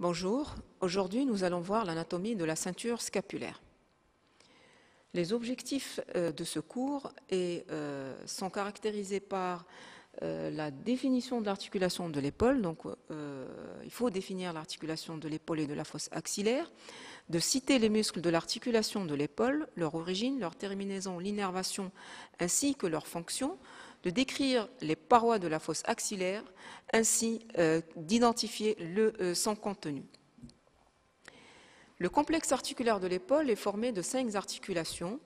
Bonjour, aujourd'hui nous allons voir l'anatomie de la ceinture scapulaire. Les objectifs euh, de ce cours euh, sont caractérisés par euh, la définition de l'articulation de l'épaule, donc il faut définir l'articulation de l'épaule et de la fosse axillaire, de citer les muscles de l'articulation de l'épaule, leur origine, leur terminaison, l'innervation ainsi que leur fonction, de décrire les parois de la fosse axillaire, ainsi euh, d'identifier euh, son contenu. Le complexe articulaire de l'épaule est formé de cinq articulations,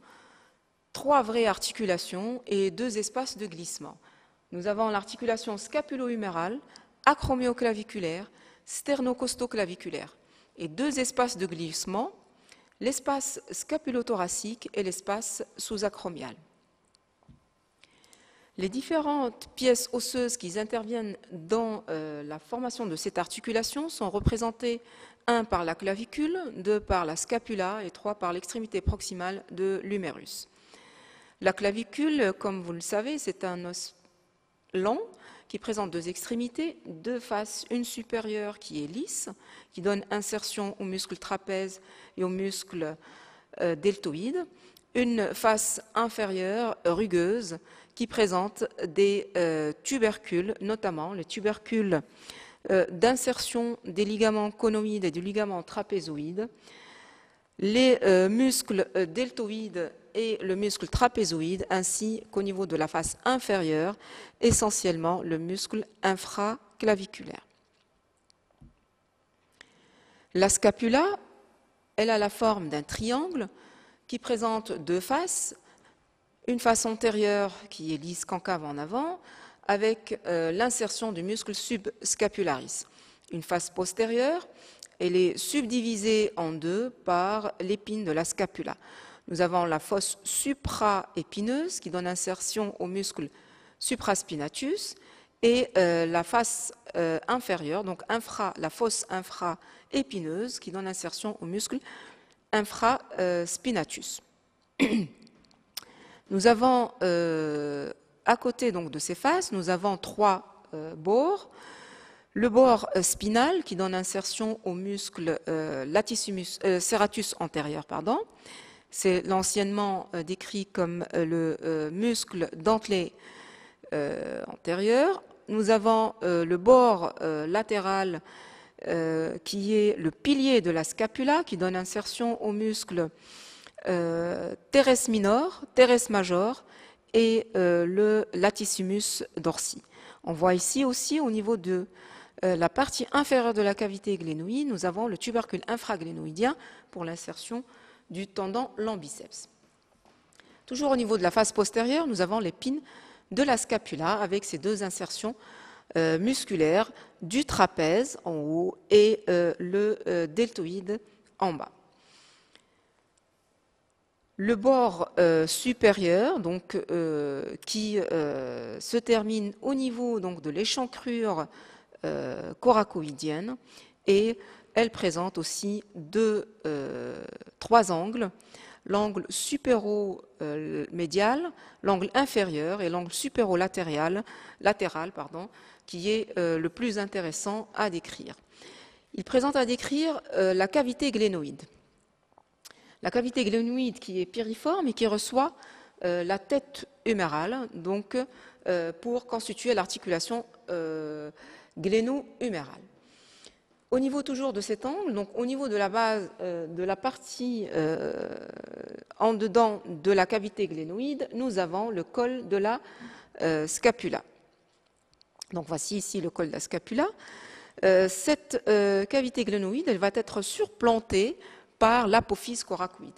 trois vraies articulations et deux espaces de glissement. Nous avons l'articulation scapulo-humérale, sterno-costo-claviculaire et deux espaces de glissement, l'espace scapulo-thoracique et l'espace sous-acromial. Les différentes pièces osseuses qui interviennent dans euh, la formation de cette articulation sont représentées un par la clavicule, deux par la scapula et trois par l'extrémité proximale de l'humérus. La clavicule, comme vous le savez, c'est un os long qui présente deux extrémités, deux faces, une supérieure qui est lisse, qui donne insertion au muscles trapèze et aux muscles euh, deltoïde, une face inférieure rugueuse qui présente des euh, tubercules, notamment les tubercules euh, d'insertion des ligaments conoïdes et du ligament trapézoïde, les euh, muscles deltoïdes et le muscle trapézoïde, ainsi qu'au niveau de la face inférieure, essentiellement le muscle infraclaviculaire. La scapula, elle a la forme d'un triangle qui présente deux faces, une face antérieure qui est lisse concave en avant, avec euh, l'insertion du muscle subscapularis. Une face postérieure, elle est subdivisée en deux par l'épine de la scapula. Nous avons la fosse supraépineuse qui donne insertion au muscle supraspinatus et euh, la face euh, inférieure, donc infra, la fosse infraépineuse qui donne insertion au muscle infraspinatus. Nous avons, euh, à côté donc de ces faces, nous avons trois euh, bords. Le bord euh, spinal qui donne insertion au muscle latissimus, serratus antérieur, C'est l'anciennement décrit comme le muscle dentelé antérieur. Nous avons le bord latéral qui est le pilier de la scapula qui donne insertion au muscle euh, teres minor, teres major et euh, le latissimus dorsi. On voit ici aussi au niveau de euh, la partie inférieure de la cavité glénoïde, nous avons le tubercule infraglénoïdien pour l'insertion du tendon lambiceps. Toujours au niveau de la face postérieure, nous avons l'épine de la scapula avec ses deux insertions musculaires du trapèze en haut et le deltoïde en bas. Le bord euh, supérieur, donc, euh, qui euh, se termine au niveau de l'échancrure coracoïdienne, et elle présente aussi deux, trois angles l'angle supéro-médial, l'angle inférieur et l'angle supéro-latéral, latéral, pardon, qui est le plus intéressant à décrire. Il présente à décrire la cavité glénoïde la cavité glénoïde qui est piriforme et qui reçoit euh, la tête humérale, donc euh, pour constituer l'articulation euh, gléno-humérale. Au niveau toujours de cet angle, donc au niveau de la base, de la partie en dedans de la cavité glénoïde, nous avons le col de la scapula. Donc voici ici le col de la scapula. cette cavité glénoïde, elle va être surplantée par l'apophyse coracoïde.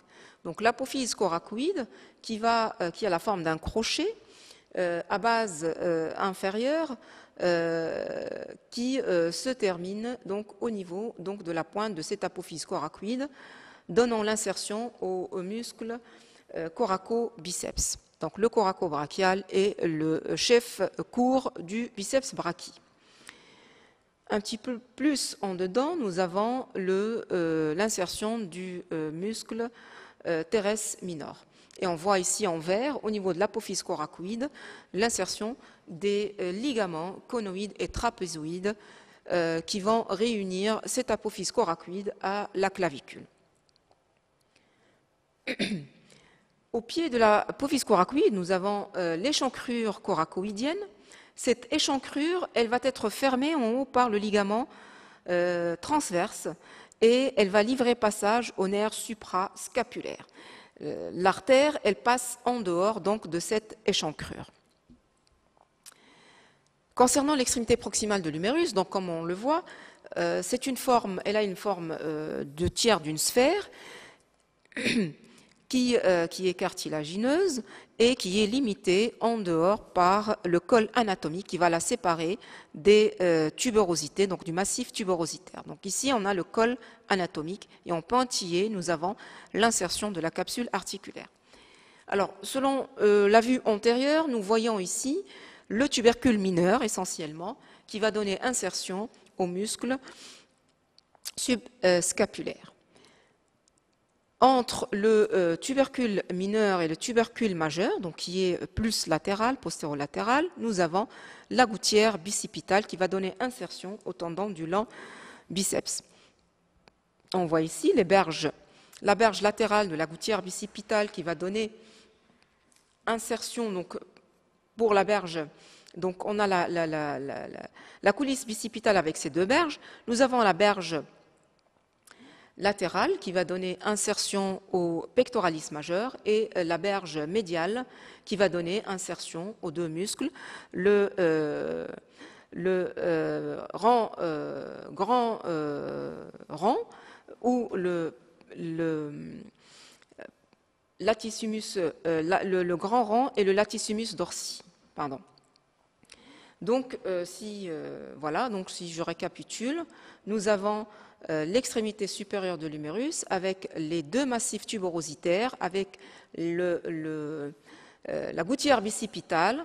Donc l'apophyse coracoïde euh, qui, a la forme d'un crochet euh, à base euh, inférieure qui se termine donc au niveau donc, de la pointe de cette apophyse coracoïde, donnant l'insertion au, muscle coraco-biceps. Donc le coraco-brachial est le chef court du biceps brachii. Un petit peu plus en dedans, nous avons euh, l'insertion du euh, muscle euh, terrestre minor. Et on voit ici en vert, au niveau de l'apophyse coracoïde, l'insertion des ligaments conoïdes et trapézoïdes qui vont réunir cet apophyse coracoïde à la clavicule. Au pied de l'apophyse coracoïde, nous avons l'échancrure coracoïdienne cette échancrure, elle va être fermée en haut par le ligament euh, transverse et elle va livrer passage au nerf suprascapulaire. Euh, l'artère, elle passe en dehors donc de cette échancrure. Concernant l'extrémité proximale de l'humérus, donc comme on le voit, euh, c'est une forme, elle a une forme de tiers d'une sphère. Euh, qui, est cartilagineuse et qui est limitée en dehors par le col anatomique qui va la séparer des euh, tuberosités, donc du massif tuberositaire. Donc ici, on a le col anatomique et en pointillé, nous avons l'insertion de la capsule articulaire. Alors, selon euh, la vue antérieure, nous voyons ici le tubercule mineur essentiellement qui va donner insertion aux muscles subscapulaires entre le euh, tubercule mineur et le tubercule majeur, donc qui est plus latéral, postérolatéral, nous avons la gouttière bicipitale qui va donner insertion au tendon du lent biceps. On voit ici les berges, la berge latérale de la gouttière bicipitale qui va donner insertion donc, pour la berge. Donc on a la, la, la coulisse bicipitale avec ces deux berges. Nous avons la berge Latéral qui va donner insertion au pectoralis majeur et euh, la berge médiale qui va donner insertion aux deux muscles. Le, euh, le euh, grand rang ou le, le latissimus, grand rang et le latissimus dorsi. Pardon. Donc, si, voilà, donc si je récapitule, nous avons euh, l'extrémité supérieure de l'humérus avec les deux massifs tuberositaires, avec euh, la gouttière bicipitale,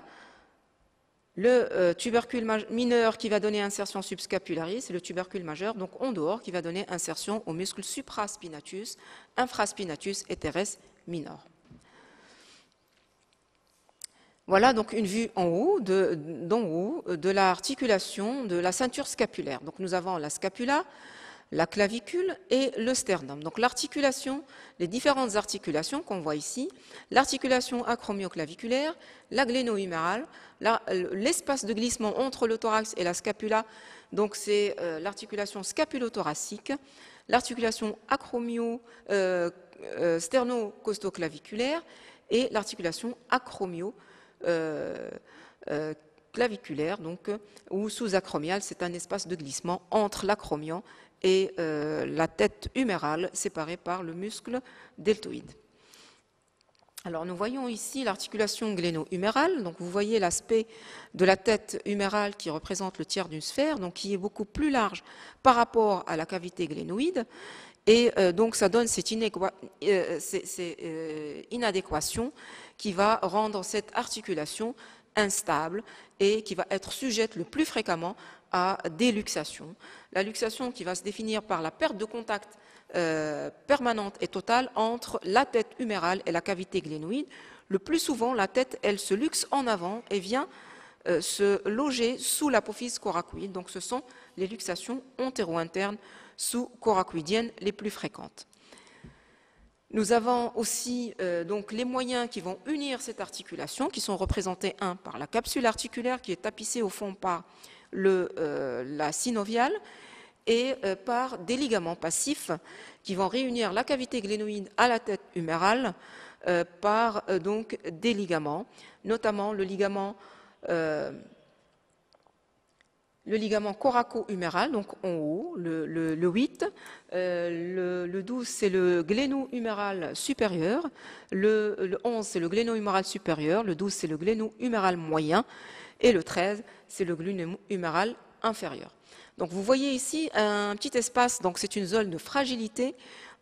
le euh, tubercule mineur qui va donner insertion subscapularis et le tubercule majeur, donc en dehors, qui va donner insertion au muscle supraspinatus, infraspinatus et teres minor. Voilà donc une vue en haut, haut, de l'articulation de la ceinture scapulaire. Donc nous avons la scapula, la clavicule et le sternum. Donc l'articulation, les différentes articulations qu'on voit ici, l'articulation acromioclaviculaire, la gléno-humérale, l'espace de glissement entre le thorax et la scapula, donc c'est euh, l'articulation scapulo-thoracique, l'articulation acromio euh, euh, sterno costo et l'articulation acromio euh, euh, claviculaire, donc, euh, ou sous-acromial, c'est un espace de glissement entre l'acromion et la tête humérale séparée par le muscle deltoïde. Alors nous voyons ici l'articulation gléno-humérale, donc vous voyez l'aspect de la tête humérale qui représente le tiers d'une sphère, donc qui est beaucoup plus large par rapport à la cavité glénoïde, et euh, donc, ça donne cette, euh, euh, inadéquation qui va rendre cette articulation instable et qui va être sujette le plus fréquemment à des luxations. La luxation qui va se définir par la perte de contact permanente et totale entre la tête humérale et la cavité glénoïde. Le plus souvent, la tête, elle se luxe en avant et vient se loger sous l'apophyse coracoïde. Donc, ce sont les luxations entéro-internes sous-coracoïdiennes les plus fréquentes. Nous avons aussi euh, donc les moyens qui vont unir cette articulation, qui sont représentés, un, par la capsule articulaire qui est tapissée au fond par euh, la synoviale et euh, par des ligaments passifs qui vont réunir la cavité glénoïde à la tête humérale par donc des ligaments, notamment le ligament le ligament coraco-huméral, donc en haut, le, 8. le, 12, euh, c'est le gléno-huméral supérieur. Le, 11, c'est le gléno-huméral supérieur. Le 12, c'est le gléno-huméral moyen. Et le 13, c'est le gléno-huméral inférieur. Donc vous voyez ici un petit espace, donc c'est une zone de fragilité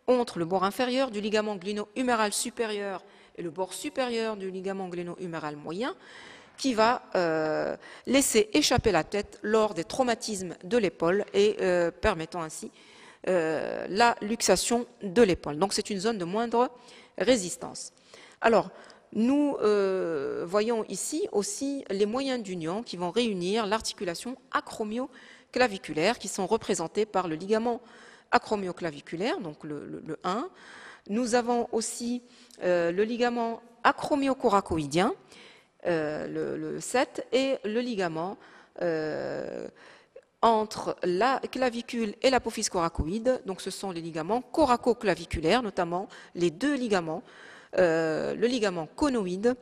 entre le bord inférieur du ligament gléno-huméral supérieur et le bord supérieur du ligament gléno-huméral moyen qui va euh, laisser échapper la tête lors des traumatismes de l'épaule et euh, permettant ainsi euh, la luxation de l'épaule. Donc c'est une zone de moindre résistance. Alors, nous voyons ici aussi les moyens d'union qui vont réunir l'articulation acromioclaviculaire qui sont représentés par le ligament acromioclaviculaire, donc le, le 1. Nous avons aussi le ligament acromiocoracoïdien euh, le, 7, et le ligament euh, entre la clavicule et l'apophyse coracoïde. Donc ce sont les ligaments coraco-claviculaires notamment les deux ligaments, euh, le ligament conoïde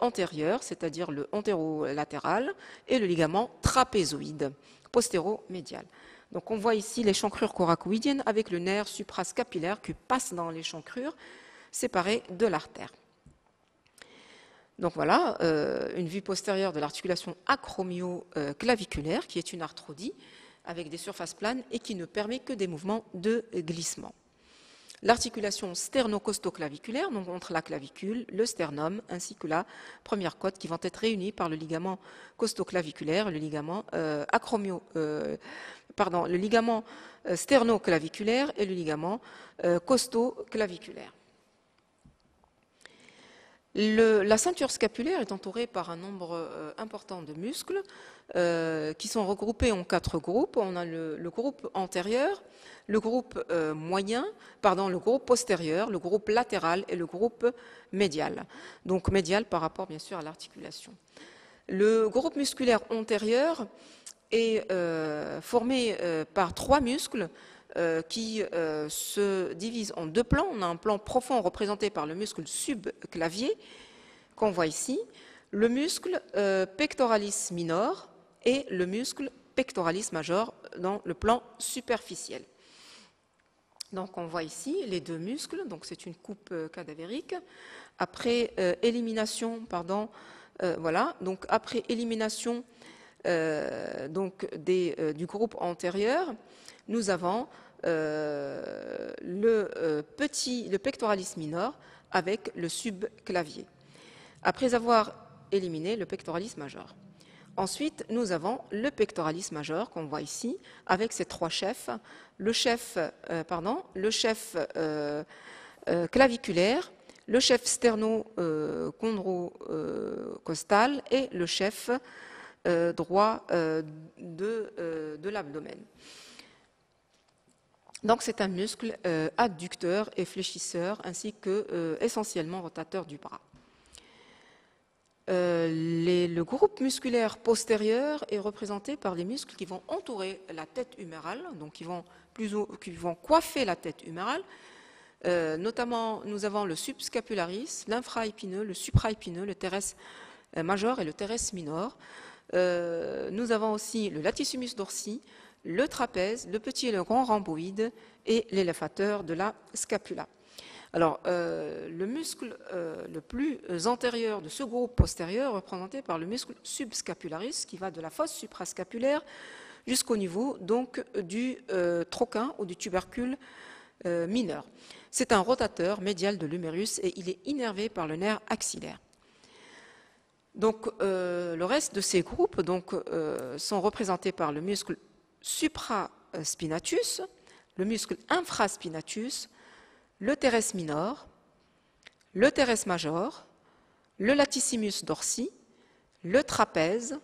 antérieur, c'est-à-dire le entéro-latéral et le ligament trapézoïde médial Donc on voit ici chancrures coracoïdienne avec le nerf suprascapillaire qui passe dans les chancrures séparées de l'artère. Donc voilà, euh, une vue postérieure de l'articulation acromio-claviculaire, qui est une arthrodie avec des surfaces planes et qui ne permet que des mouvements de glissement. L'articulation sternocostoclaviculaire, donc entre la clavicule, le sternum ainsi que la première côte, qui vont être réunies par le ligament costoclaviculaire, le ligament euh, acromio, euh, pardon, le ligament sternoclaviculaire et le ligament costoclaviculaire la ceinture scapulaire est entourée par un nombre euh, important de muscles euh, qui sont regroupés en quatre groupes. On a le, groupe antérieur, le groupe euh, moyen, pardon, le groupe postérieur, le groupe latéral et le groupe médial. Donc médial par rapport bien sûr à l'articulation. Le groupe musculaire antérieur est formé par trois muscles euh, qui euh, se divise en deux plans. On a un plan profond représenté par le muscle subclavier qu'on voit ici, le muscle euh, pectoralis minor et le muscle pectoralis major dans le plan superficiel. Donc on voit ici les deux muscles, donc c'est une coupe cadavérique. Après élimination, pardon, donc après élimination du groupe antérieur, nous avons euh, le, euh, petit, le pectoralis minor avec le subclavier, après avoir éliminé le pectoralis major. Ensuite, nous avons le pectoralis major qu'on voit ici, avec ses trois chefs. Le chef, euh, pardon, le chef claviculaire, le chef sternocondrocostal et le chef droit de l'abdomen. Donc c'est un muscle euh, adducteur et fléchisseur, ainsi que euh, essentiellement rotateur du bras. Euh, le groupe musculaire postérieur est représenté par les muscles qui vont entourer la tête humérale, donc qui vont, vont coiffer la tête humérale. notamment, nous avons le subscapularis, l'infraépineux, le supraépineux, le teres major et le teres minor. nous avons aussi le latissimus dorsi, le trapèze, le petit et le grand rhomboïde et l'élévateur de la scapula. Alors, euh, le muscle euh, le plus antérieur de ce groupe postérieur est représenté par le muscle subscapularis qui va de la fosse suprascapulaire jusqu'au niveau donc du euh, troquin ou du tubercule mineur. C'est un rotateur médial de l'humérus et il est innervé par le nerf axillaire. Donc, le reste de ces groupes donc, sont représentés par le muscle supraspinatus, le muscle infraspinatus, le teres minor, le teres major, le latissimus dorsi, le trapèze,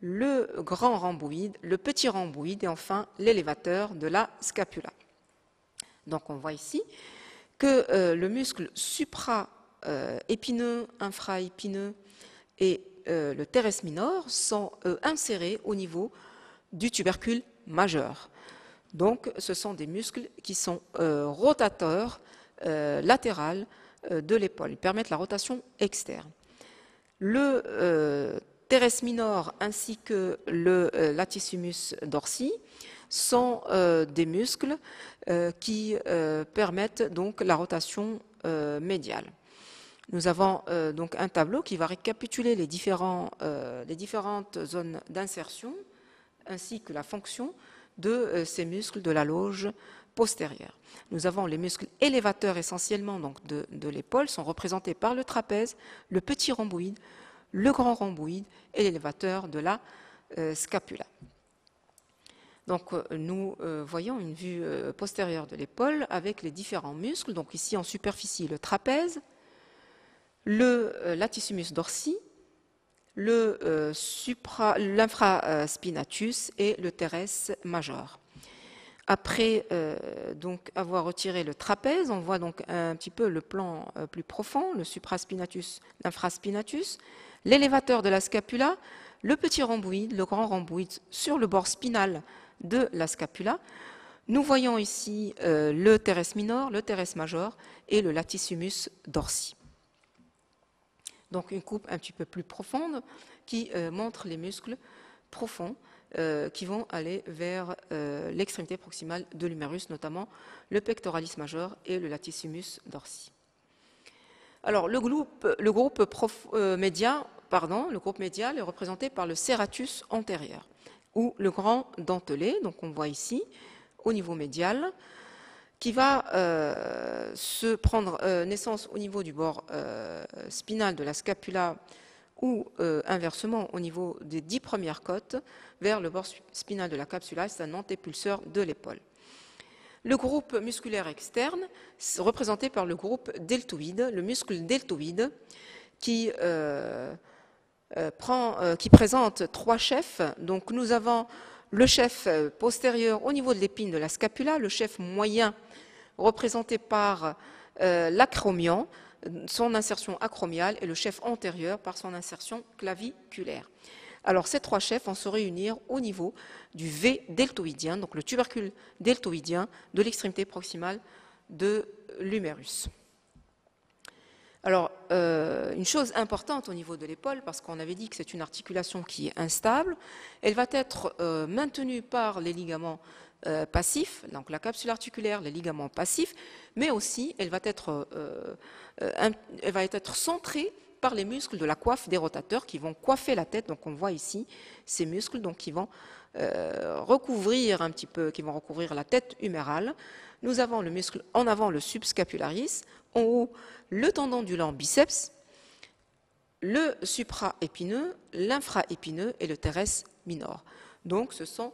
le grand rhomboïde, le petit rhomboïde et enfin l'élévateur de la scapula. Donc on voit ici que euh, le muscle supra-épineux, et euh, le teres minor sont euh, insérés au niveau du tubercule majeur. Donc, ce sont des muscles qui sont euh, rotateurs euh, latérales euh, de l'épaule. Ils permettent la rotation externe. Le teres minor ainsi que le latissimus dorsi sont des muscles qui permettent donc la rotation médiale. Nous avons donc un tableau qui va récapituler les différentes zones d'insertion ainsi que la fonction de euh, ces muscles de la loge postérieure. Nous avons les muscles élévateurs essentiellement donc de, l'épaule, sont représentés par le trapèze, le petit rhomboïde, le grand rhomboïde et l'élévateur de la euh, scapula. Donc euh, nous voyons une vue postérieure de l'épaule avec les différents muscles. Donc ici en superficie le trapèze, le latissimus dorsi, euh, l'infraspinatus et le teres major. Après euh, donc avoir retiré le trapèze, on voit donc un petit peu le plan euh, plus profond, le supraspinatus, l'infraspinatus, l'élévateur de la scapula, le petit rhomboïde, le grand rhomboïde sur le bord spinal de la scapula. Nous voyons ici le teres minor, le teres major et le latissimus dorsi. Donc une coupe un petit peu plus profonde qui euh, montre les muscles profonds euh, qui vont aller vers euh, l'extrémité proximale de l'humérus, notamment le pectoralis majeur et le latissimus dorsi. Alors le groupe, média, pardon, le groupe médial est représenté par le serratus antérieur ou le grand dentelé, donc on voit ici au niveau médial, qui va euh, se prendre euh, naissance au niveau du bord euh, spinal de la scapula ou inversement au niveau des dix premières côtes vers le bord spinal de la capsula, c'est un antépulseur de l'épaule. Le groupe musculaire externe, représenté par le groupe deltoïde, le muscle deltoïde, qui, qui présente trois chefs. Donc nous avons le chef postérieur au niveau de l'épine de la scapula, le chef moyen représenté par euh, l'acromion, son insertion acromiale et le chef antérieur par son insertion claviculaire. Alors ces trois chefs vont se réunir au niveau du V deltoïdien, donc le tubercule deltoïdien de l'extrémité proximale de l'humérus. Alors, euh, une chose importante au niveau de l'épaule, parce qu'on avait dit que c'est une articulation qui est instable, elle va être euh, maintenue par les ligaments euh, passif, donc la capsule articulaire, les ligaments passifs, mais aussi elle va être, euh, euh, va être centrée par les muscles de la coiffe des rotateurs qui vont coiffer la tête. Donc on voit ici ces muscles donc, qui vont recouvrir un petit peu, qui vont recouvrir la tête humérale. Nous avons le muscle en avant, le subscapularis, en haut, le tendon du lent biceps, le supraépineux, l'infraépineux et le teres minor. Donc ce sont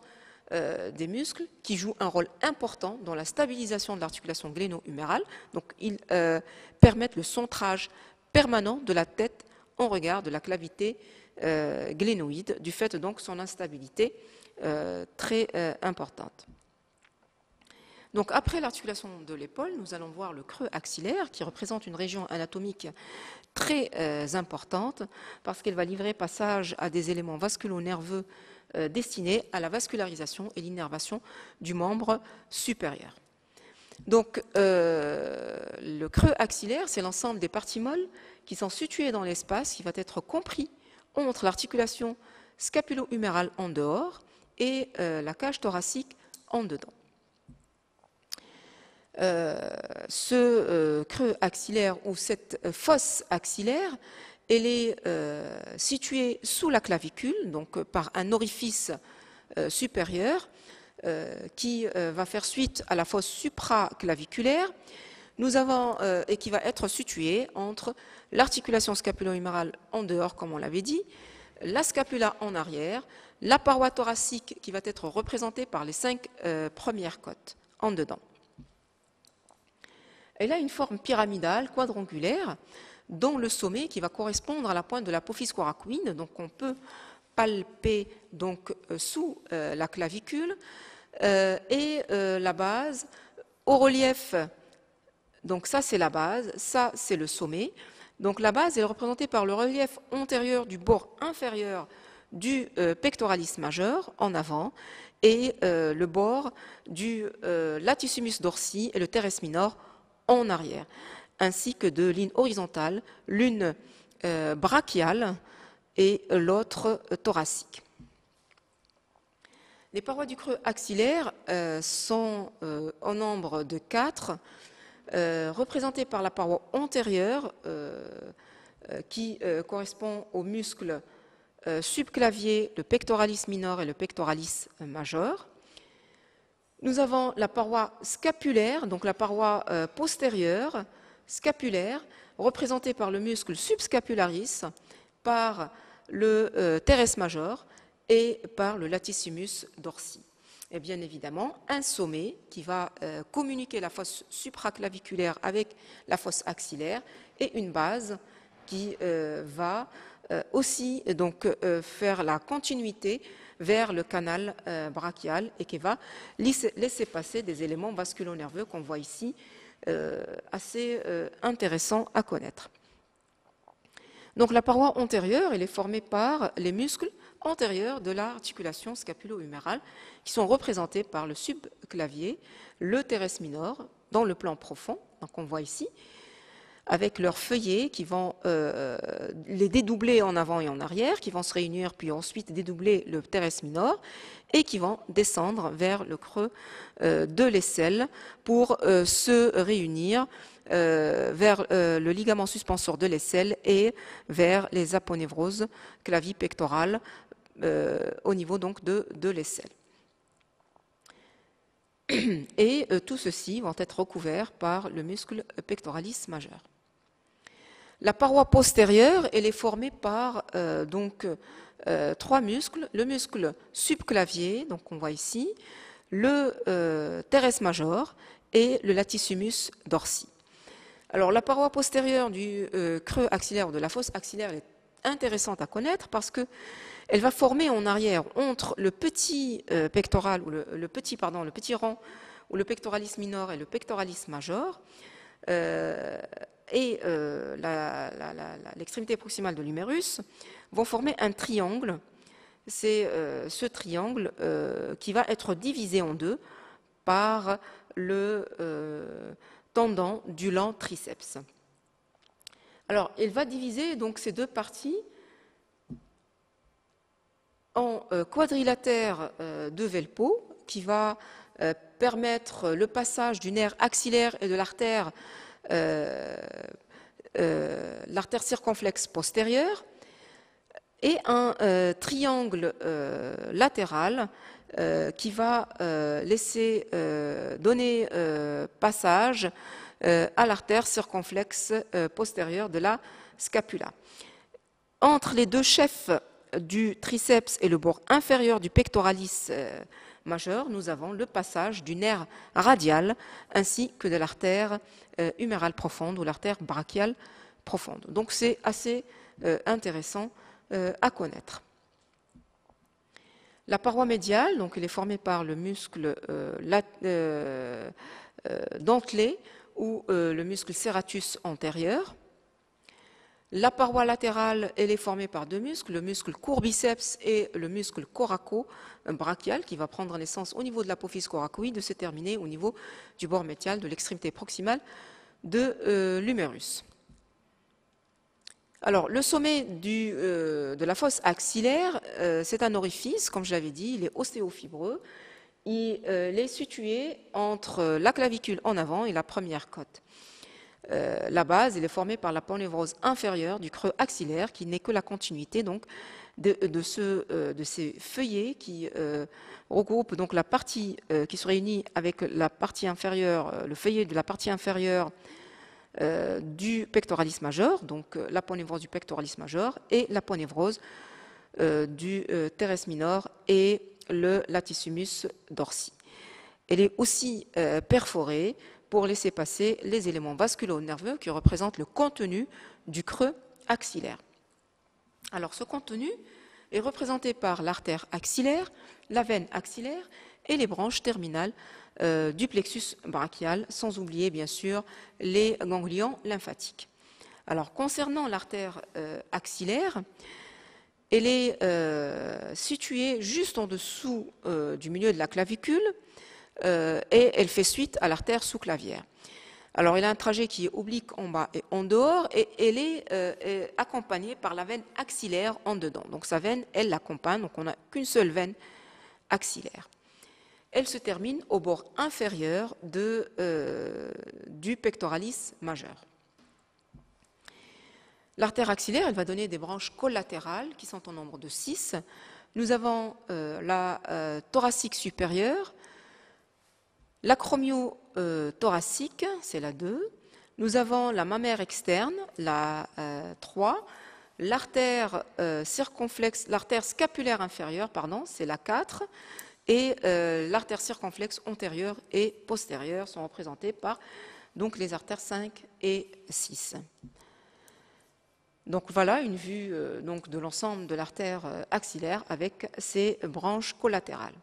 euh, des muscles qui jouent un rôle important dans la stabilisation de l'articulation gléno-humérale. Donc, ils euh, permettent le centrage permanent de la tête en regard de la clavité euh, glénoïde, du fait donc son instabilité très importante après l'articulation de l'épaule, nous allons voir le creux axillaire qui représente une région anatomique très euh, importante parce qu'elle va livrer passage à des éléments vasculo-nerveux euh, destinés à la vascularisation et l'innervation du membre supérieur. Donc euh, le creux axillaire, c'est l'ensemble des parties molles qui sont situées dans l'espace qui va être compris entre l'articulation scapulo-humérale en dehors et la cage thoracique en dedans. Euh, ce euh, creux axillaire ou cette euh, fosse axillaire, elle est située sous la clavicule, donc par un orifice supérieur qui va faire suite à la fosse supraclaviculaire. Nous avons et qui va être située entre l'articulation scapulo-humérale en dehors, comme on l'avait dit, la scapula en arrière, la paroi thoracique qui va être représentée par les cinq premières côtes en dedans elle a une forme pyramidale, quadrangulaire, dont le sommet qui va correspondre à la pointe de la Pophis coracoïne, donc on peut palper donc euh, sous euh, la clavicule, euh, et la base au relief. Donc ça c'est la base, ça c'est le sommet. Donc la base est représentée par le relief antérieur du bord inférieur du pectoralis majeur en avant et le bord du latissimus dorsi et le teres minor en arrière, ainsi que deux lignes horizontales, l'une euh, brachiale et l'autre euh, thoracique. Les parois du creux axillaire euh, sont en nombre de quatre, représentées par la paroi antérieure qui correspond aux muscles subclavier, le pectoralis minor et le pectoralis major nous avons la paroi scapulaire, donc la paroi euh, postérieure, scapulaire, représentée par le muscle subscapularis, par le euh, teres major et par le latissimus dorsi. Et bien évidemment, un sommet qui va euh, communiquer la fosse supraclaviculaire avec la fosse axillaire et une base qui va aussi donc faire la continuité vers le canal euh, brachial et qui va laisser passer des éléments vasculonerveux qu'on voit ici, euh, assez euh, intéressants à connaître. Donc la paroi antérieure, elle est formée par les muscles antérieurs de l'articulation scapulo-humérale qui sont représentés par le subclavier, le teres minor dans le plan profond, donc on voit ici, avec leurs feuillets qui vont euh, les dédoubler en avant et en arrière, qui vont se réunir puis ensuite dédoubler le terrestre minor et qui vont descendre vers le creux euh, de l'aisselle pour euh, se réunir vers le ligament suspenseur de l'aisselle et vers les aponevroses clavipectorales au niveau donc de, l'aisselle. Et tout ceci vont être recouvert par le muscle pectoralis majeur. La paroi postérieure, elle est formée par euh, donc euh, trois muscles le muscle subclavier, donc on voit ici, le euh, teres major et le latissimus dorsi. Alors la paroi postérieure du creux axillaire ou de la fosse axillaire est intéressante à connaître parce que elle va former en arrière entre le petit pectoral ou le, petit pardon le petit rang ou le pectoralis minor et le pectoralis major et euh, l'extrémité proximale de l'humérus vont former un triangle. C'est euh, ce triangle euh, qui va être divisé en deux par le tendon du lent triceps. Alors, il va diviser donc ces deux parties en quadrilatère de Velpo, qui va permettre le passage du nerf axillaire et de l'artère euh, euh, l'artère circonflexe postérieure et un euh, triangle latéral qui va laisser donner passage à l'artère circonflexe postérieure de la scapula. Entre les deux chefs du triceps et le bord inférieur du pectoralis nous avons le passage du nerf radial ainsi que de l'artère euh, humérale profonde ou l'artère brachiale profonde. Donc c'est assez euh, intéressant euh, à connaître. La paroi médiale, donc elle est formée par le muscle dentelé ou le muscle serratus antérieur. La paroi latérale, elle est formée par deux muscles, le muscle courbiceps et le muscle coraco brachial qui va prendre naissance au niveau de l'apophyse coracoïde et se terminer au niveau du bord médial de l'extrémité proximale de euh, l'humérus. Alors, le sommet euh, de la fosse axillaire, euh, c'est un orifice, comme je l'avais dit, il est ostéofibreux. il est situé entre la clavicule en avant et la première côte. Euh, la base, est formée par la ponévrose inférieure du creux axillaire, qui n'est que la continuité donc de, ce, euh, de ces feuillets qui euh, regroupent donc la partie qui se réunit avec la partie inférieure, le feuillet de la partie inférieure du pectoralis majeur, donc la ponévrose du pectoralis majeur et la ponévrose du teres minor et le latissimus dorsi. Elle est aussi perforée pour laisser passer les éléments vasculo-nerveux qui représentent le contenu du creux axillaire. Alors ce contenu est représenté par l'artère axillaire, la veine axillaire et les branches terminales euh, du plexus brachial, sans oublier bien sûr les ganglions lymphatiques. Alors concernant l'artère euh, axillaire, elle est euh, située juste en dessous du milieu de la clavicule euh, et elle fait suite à l'artère sous-clavière. Alors, il a un trajet qui est oblique en bas et en dehors, et elle est, euh, euh, accompagnée par la veine axillaire en dedans. Donc, sa veine, elle l'accompagne, donc on n'a qu'une seule veine axillaire. Elle se termine au bord inférieur du pectoralis majeur. L'artère axillaire, elle va donner des branches collatérales qui sont au nombre de 6. Nous avons la thoracique supérieure, L'acromio-thoracique, euh, c'est la 2. Nous avons la mammaire externe, la 3. Euh, l'artère euh, circonflexe, l'artère scapulaire inférieure, pardon, c'est la 4. Et l'artère circonflexe antérieure et postérieure sont représentées par donc les artères 5 et 6. Donc voilà une vue donc, de l'ensemble de l'artère axillaire avec ses branches collatérales.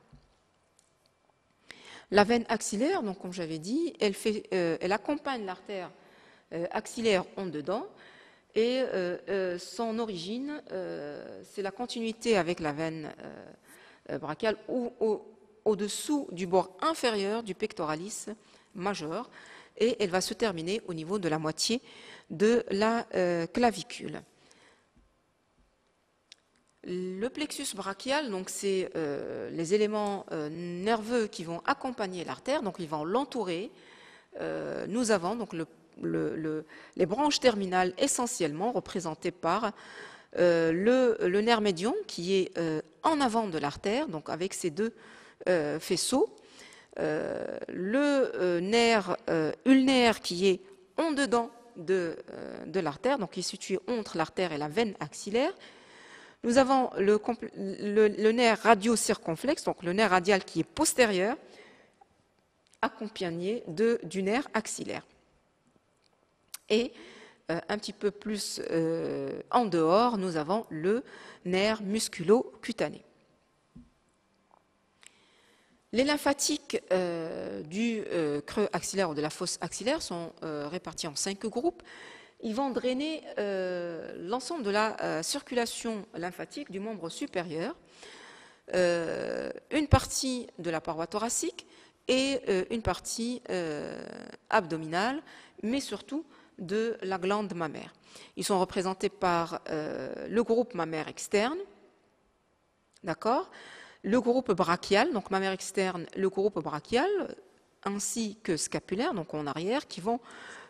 La veine axillaire, donc comme j'avais dit, elle, euh, accompagne l'artère euh, axillaire en dedans et euh, son origine, c'est la continuité avec la veine brachiale ou au-dessous du bord inférieur du pectoralis majeur et elle va se terminer au niveau de la moitié de la clavicule. Le plexus brachial, donc c'est euh, les éléments euh, nerveux qui vont accompagner l'artère, donc ils vont l'entourer. Euh, nous avons donc les branches terminales essentiellement représentées par le, nerf médian qui est en avant de l'artère, donc avec ses deux faisceaux. le nerf ulnaire qui est en dedans de, de l'artère, donc qui est situé entre l'artère et la veine axillaire nous avons le, nerf radio-circonflexe, donc le nerf radial qui est postérieur, accompagné du nerf axillaire. Et euh, un petit peu plus euh, en dehors, nous avons le nerf musculo-cutané. Les lymphatiques euh, du creux axillaire ou de la fosse axillaire sont répartis en cinq groupes ils vont drainer euh, l'ensemble de la euh, circulation lymphatique du membre supérieur, euh, une partie de la paroi thoracique et une partie abdominale, mais surtout de la glande mammaire. Ils sont représentés par le groupe mammaire externe, d'accord le groupe brachial, donc mammaire externe, le groupe brachial, ainsi que scapulaire, donc en arrière, qui vont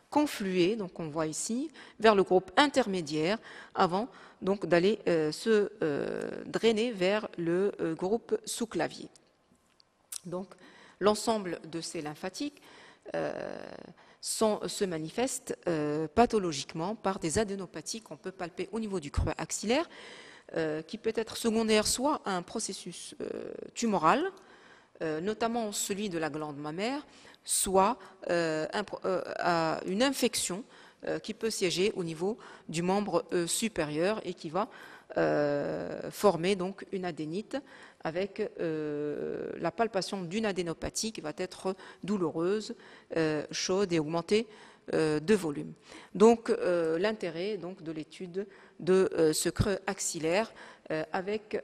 confluer, donc on voit ici, vers le groupe intermédiaire avant donc d'aller euh, se euh, drainer vers le euh, groupe sous clavier. Donc l'ensemble de ces lymphatiques se manifestent pathologiquement par des adénopathies qu'on peut palper au niveau du creux axillaire, qui peut être secondaire soit à un processus tumoral, notamment celui de la glande mammaire, soit euh, euh, à une infection euh, qui peut siéger au niveau du membre supérieur et qui va former donc une adénite avec la palpation d'une adénopathie qui va être douloureuse, chaude et augmentée de volume. Donc l'intérêt donc de l'étude de ce creux axillaire avec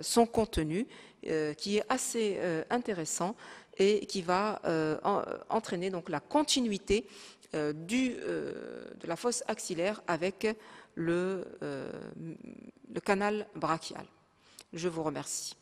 son contenu qui est assez intéressant et qui va euh, euh, entraîner donc la continuité euh, du, de la fosse axillaire avec le canal brachial. Je vous remercie.